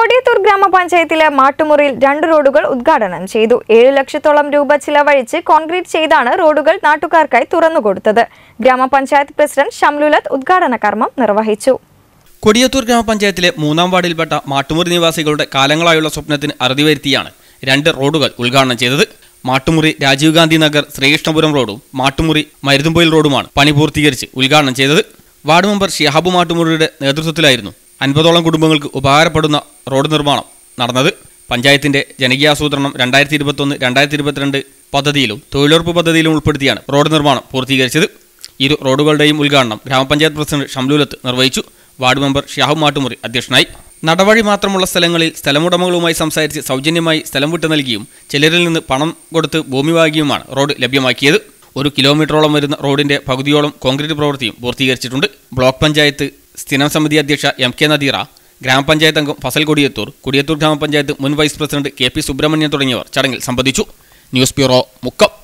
കൊടിയത്തൂർ ഗ്രാമപഞ്ചായത്തിലെ മാട്ടുമുറിയിൽ രണ്ട് റോഡുകൾ ഉദ്ഘാടനം ചെയ്തു ഏഴു ലക്ഷത്തോളം രൂപ ചിലവഴിച്ച് കോൺക്രീറ്റ് ചെയ്താണ് റോഡുകൾ നാട്ടുകാർക്കായി തുറന്നുകൊടുത്തത് ഗ്രാമപഞ്ചായത്ത് പ്രസിഡന്റ് ഷംലുലത്ത് ഉദ്ഘാടന കർമ്മം നിർവഹിച്ചു കൊടിയത്തൂർ ഗ്രാമപഞ്ചായത്തിലെ മൂന്നാം വാർഡിൽപ്പെട്ട മാട്ടുമുറി നിവാസികളുടെ കാലങ്ങളായുള്ള സ്വപ്നത്തിന് അറുതി വരുത്തിയാണ് രണ്ട് റോഡുകൾ ഉദ്ഘാടനം ചെയ്തത് മാട്ടുമുറി രാജീവ് ഗാന്ധി നഗർ ശ്രീകൃഷ്ണപുരം റോഡും മാട്ടുമുറി മരുതുമ്പൊയിൽ റോഡുമാണ് പണി പൂർത്തീകരിച്ച് ഉദ്ഘാടനം ചെയ്തത് വാർഡ് മെമ്പർ ഷിഹാബു മാട്ടുമുറിയുടെ നേതൃത്വത്തിലായിരുന്നു അൻപതോളം കുടുംബങ്ങൾക്ക് ഉപകാരപ്പെടുന്ന റോഡ് നിർമ്മാണം നടന്നത് പഞ്ചായത്തിന്റെ ആസൂത്രണം രണ്ടായിരത്തി ഇരുപത്തൊന്ന് രണ്ടായിരത്തി ഇരുപത്തിരണ്ട് പദ്ധതിയിലും തൊഴിലുറപ്പ് പദ്ധതിയിലും ഉൾപ്പെടുത്തിയാണ് റോഡ് നിർമ്മാണം പൂർത്തീകരിച്ചത് ഇരു റോഡുകളുടെയും ഉദ്ഘാടനം ഗ്രാമപഞ്ചായത്ത് പ്രസിഡന്റ് ഷംലൂലത്ത് നിർവഹിച്ചു വാർഡ് മെമ്പർ ഷാഹു മാട്ടുമുറി അധ്യക്ഷനായി നടവഴി മാത്രമുള്ള സ്ഥലങ്ങളിൽ സ്ഥലമുടമകളുമായി സംസാരിച്ച് സൗജന്യമായി സ്ഥലം വിട്ടു നൽകിയും ചിലരിൽ നിന്ന് പണം കൊടുത്ത് ഭൂമി വാങ്ങിയുമാണ് റോഡ് ലഭ്യമാക്കിയത് ഒരു കിലോമീറ്ററോളം വരുന്ന റോഡിന്റെ പകുതിയോളം കോൺക്രീറ്റ് പ്രവൃത്തിയും പൂർത്തീകരിച്ചിട്ടുണ്ട് ബ്ലോക്ക് പഞ്ചായത്ത് സ്ഥിരം സമിതി അധ്യക്ഷ എം കെ നദീറ ഗ്രാമപഞ്ചായത്ത് അംഗം ഫസൽ കൊടിയത്തൂർ കൊടിയത്തൂർ ഗ്രാമപഞ്ചായത്ത് മുൻ vice president K P Subramanian തുടങ്ങിയവർ ചടങ്ങിൽ സംബന്ധിച്ചു ന്യൂസ് ബ്യൂറോ മുക്കം